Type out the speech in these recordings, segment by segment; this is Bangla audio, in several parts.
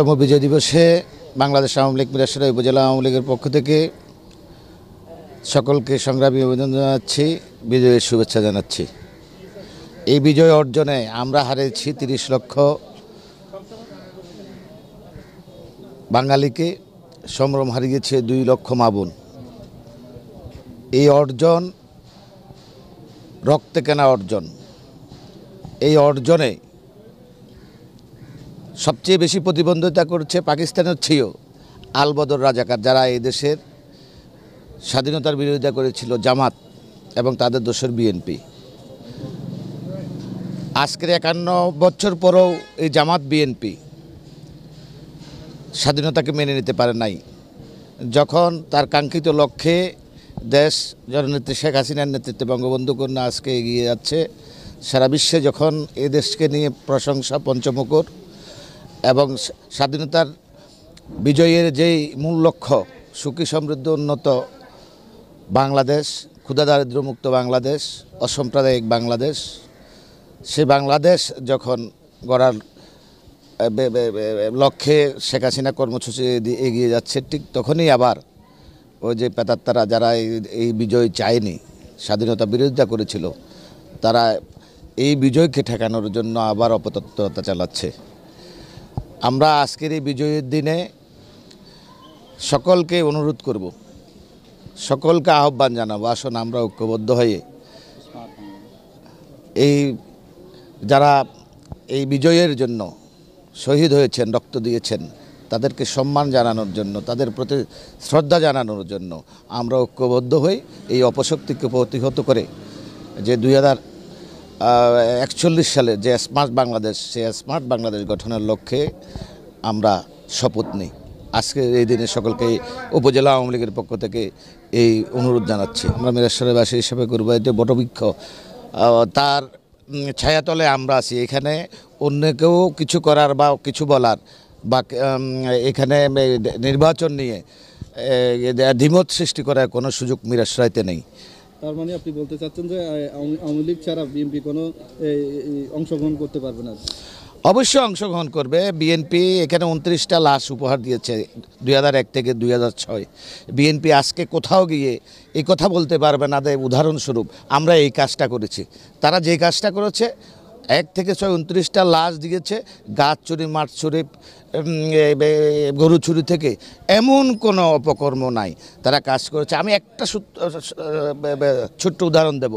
তম বিজয় দিবসে বাংলাদেশ আওয়ামী লীগ মিরাসরা উপজেলা আওয়ামী লীগের পক্ষ থেকে সকলকে সংগ্রামী অভিনন্দন জানাচ্ছি বিজয়ের শুভেচ্ছা জানাচ্ছি এই বিজয় অর্জনে আমরা হারিয়েছি তিরিশ লক্ষ বাঙালিকে সম্ভ্রম হারিয়েছে দুই লক্ষ মাবুন এই অর্জন রক্তে কেনা অর্জন এই অর্জনে সবচেয়ে বেশি প্রতিবন্ধিতা করছে পাকিস্তানের ছিও আলবদর রাজাকার যারা এই দেশের স্বাধীনতার বিরোধিতা করেছিল জামাত এবং তাদের দোষের বিএনপি আজকের একান্ন বছর পরেও এই জামাত বিএনপি স্বাধীনতাকে মেনে নিতে পারে নাই যখন তার কাঙ্ক্ষিত লক্ষ্যে দেশ জননেত্রী শেখ হাসিনার নেতৃত্বে বঙ্গবন্ধু কন্যা আজকে এগিয়ে যাচ্ছে সারা বিশ্বে যখন এ দেশকে নিয়ে প্রশংসা পঞ্চমুখর এবং স্বাধীনতার বিজয়ের যেই মূল লক্ষ্য সুখী সমৃদ্ধ উন্নত বাংলাদেশ ক্ষুদা দারিদ্রমুক্ত বাংলাদেশ অসাম্প্রদায়িক বাংলাদেশ সে বাংলাদেশ যখন গড়ার লক্ষ্যে শেখ হাসিনা কর্মসূচি এগিয়ে যাচ্ছে ঠিক তখনই আবার ওই যে পেতাত্তারা যারা এই বিজয় চায়নি স্বাধীনতা বিরোধিতা করেছিল তারা এই বিজয়কে ঠেকানোর জন্য আবার অপতৎপরতা চালাচ্ছে আমরা আজকের এই বিজয়ের দিনে সকলকে অনুরোধ করব সকলকে আহ্বান জানাবো আসুন আমরা ঐক্যবদ্ধ হয়ে এই যারা এই বিজয়ের জন্য শহীদ হয়েছেন রক্ত দিয়েছেন তাদেরকে সম্মান জানানোর জন্য তাদের প্রতি শ্রদ্ধা জানানোর জন্য আমরা ঐক্যবদ্ধ হই এই অপশক্তিকে প্রতিহত করে যে দুই হাজার একচল্লিশ সালে যে স্মার্ট বাংলাদেশ সে স্মার্ট বাংলাদেশ গঠনের লক্ষ্যে আমরা শপথ নিই আজকের এই দিনে সকলকে উপজেলা আওয়ামী লীগের পক্ষ থেকে এই অনুরোধ জানাচ্ছি আমরা মেরেশ্বরবাসী হিসেবে যে বটবৃক্ষ তার ছায়াতলে আমরা আছি এখানে অন্যকেও কিছু করার বা কিছু বলার বা এখানে নির্বাচন নিয়ে দ্বিমত সৃষ্টি করার কোনো সুযোগ মিরাশ্রয়তে নেই তার মানে আপনি বলতে চাচ্ছেন যে আওয়ামী লীগ ছাড়া বিএনপি কোনো অংশগ্রহণ করতে পারবে না অবশ্যই অংশগ্রহণ করবে বিএনপি এখানে উনত্রিশটা লাশ উপহার দিয়েছে দুই এক থেকে দুই ছয় বিএনপি আজকে কোথাও গিয়ে এই কথা বলতে পারবে না দেয় উদাহরণস্বরূপ আমরা এই কাজটা করেছি তারা যে কাজটা করেছে এক থেকে ছয় উনত্রিশটা লাশ দিয়েছে গাছ চুরি মাঠ চুরি গরু চুরি থেকে এমন কোনো অপকর্ম নাই তারা কাজ করেছে আমি একটা ছোট্ট উদাহরণ দেব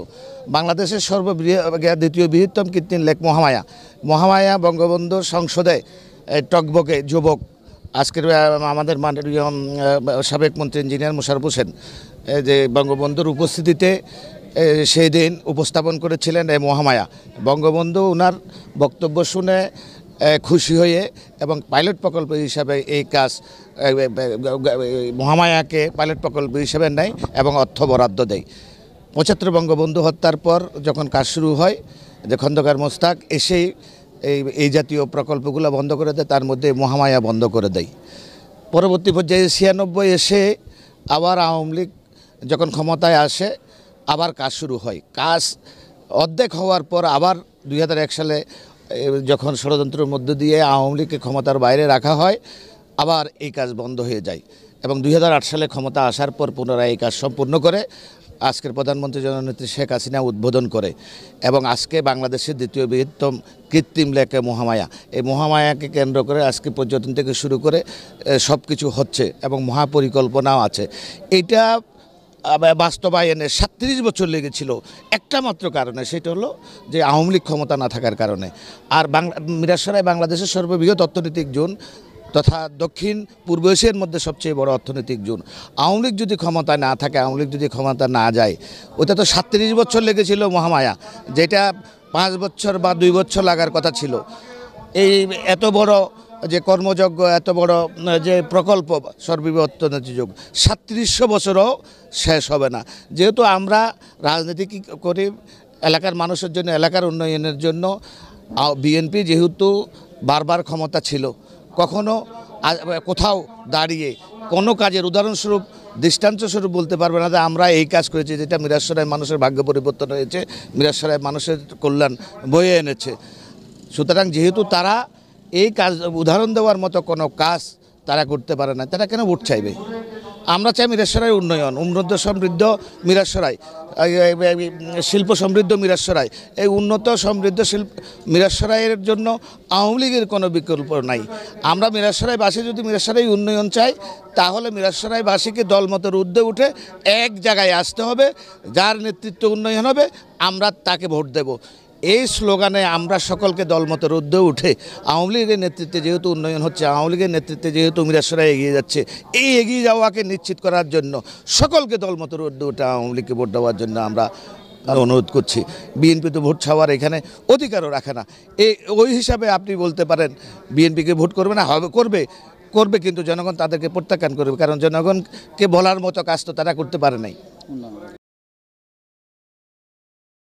বাংলাদেশের সর্ববৃহৎ দ্বিতীয় বৃহত্তম কৃত্রিম লেক মহামায়া মহামায়া বঙ্গবন্ধু সংসদে টকবকে যুবক আজকের আমাদের মাননীয় সাবেক মন্ত্রী ইঞ্জিনিয়ার মুশারফ হোসেন যে বঙ্গবন্ধুর উপস্থিতিতে সেই দিন উপস্থাপন করেছিলেন এই মহামায়া বঙ্গবন্ধু ওনার বক্তব্য শুনে খুশি হয়ে এবং পাইলট প্রকল্প হিসাবে এই কাজ মহামায়াকে পাইলট প্রকল্প হিসাবে নেয় এবং অর্থ বরাদ্দ দেয় পঁচাত্তর বঙ্গবন্ধু হত্যার পর যখন কাজ শুরু হয় যে খন্দকার মোস্তাক এসেই এই এই জাতীয় প্রকল্পগুলো বন্ধ করে দেয় তার মধ্যে মহামায়া বন্ধ করে দেয় পরবর্তী পর্যায়ে ছিয়ানব্বই এসে আবার আওয়ামী লীগ যখন ক্ষমতায় আসে আবার কাজ শুরু হয় কাজ অর্ধেক হওয়ার পর আবার দুই সালে যখন ষড়যন্ত্রের মধ্য দিয়ে আওয়ামী লীগকে ক্ষমতার বাইরে রাখা হয় আবার এই কাজ বন্ধ হয়ে যায় এবং দুই সালে ক্ষমতা আসার পর পুনরায় এই কাজ সম্পূর্ণ করে আজকের প্রধানমন্ত্রী জননেত্রী শেখ হাসিনা উদ্বোধন করে এবং আজকে বাংলাদেশের দ্বিতীয় বৃহত্তম কৃত্রিম লেকে মহামায়া এই মহামায়াকে কেন্দ্র করে আজকে পর্যটন থেকে শুরু করে সব কিছু হচ্ছে এবং মহাপরিকল্পনাও আছে এটা বাস্তবায়নে সাতত্রিশ বছর লেগেছিল একটা মাত্র কারণে সেটা হলো যে আওয়ামী লীগ ক্ষমতা না থাকার কারণে আর বাংলা মিরাসরাই বাংলাদেশের সর্ববৃহৎ অর্থনৈতিক জোন তথা দক্ষিণ পূর্ব এশিয়ার মধ্যে সবচেয়ে বড় অর্থনৈতিক জোন আওয়ামী লীগ যদি ক্ষমতা না থাকে আওয়ামী লীগ যদি ক্ষমতা না যায় ওটা তো সাতত্রিশ বছর লেগেছিল মহামায়া যেটা পাঁচ বছর বা দুই বছর লাগার কথা ছিল এই এত বড় যে কর্মযজ্ঞ এত বড় যে প্রকল্প সর্ববৃহৎ যোগ সাতত্রিশশো বছরও শেষ হবে না যেহেতু আমরা রাজনীতি করি এলাকার মানুষের জন্য এলাকার উন্নয়নের জন্য বিএনপি যেহেতু বারবার ক্ষমতা ছিল কখনো কোথাও দাঁড়িয়ে কোনো কাজের উদাহরণস্বরূপ দৃষ্টান্তস্বরূপ বলতে পারবে না যে আমরা এই কাজ করেছি যেটা মিরাজসরায় মানুষের ভাগ্য পরিবর্তন হয়েছে মিরাজসরায় মানুষের কল্যাণ বয়ে এনেছে সুতরাং যেহেতু তারা এই কাজ উদাহরণ দেওয়ার মতো কোনো কাজ তারা করতে পারে না তারা কেন ভোট চাইবে আমরা চাই মিরাসরাই উন্নয়ন উন্নত সমৃদ্ধ মিরাসরাই শিল্প সমৃদ্ধ মিরাসরাই এই উন্নত সমৃদ্ধ শিল্প মিরাসরাইয়ের জন্য আওয়ামী লীগের কোনো বিকল্প নাই আমরা মিরাসরাইবাসী যদি মিরাসরাই উন্নয়ন চাই তাহলে মিরাসরাইবাসীকে দলমতের উদ্যে উঠে এক জায়গায় আসতে হবে যার নেতৃত্ব উন্নয়ন হবে আমরা তাকে ভোট দেব এই স্লোগানে আমরা সকলকে দলমতের রুদ্ধ উঠে আওয়ামী লীগের নেতৃত্বে যেহেতু উন্নয়ন হচ্ছে আওয়ামী লীগের নেতৃত্বে যেহেতু মিরাসরা এগিয়ে যাচ্ছে এই এগিয়ে যাওয়াকে নিশ্চিত করার জন্য সকলকে দলমতের রুদ্ধ উঠে আওয়ামী লীগকে ভোট দেওয়ার জন্য আমরা অনুরোধ করছি বিএনপি তো ভোট ছাওয়ার এখানে অধিকারও রাখে না এই ওই হিসাবে আপনি বলতে পারেন বিএনপিকে ভোট করবে না হবে করবে করবে কিন্তু জনগণ তাদেরকে প্রত্যাখ্যান করবে কারণ জনগণকে বলার মতো কাজ তো তারা করতে পারে নাই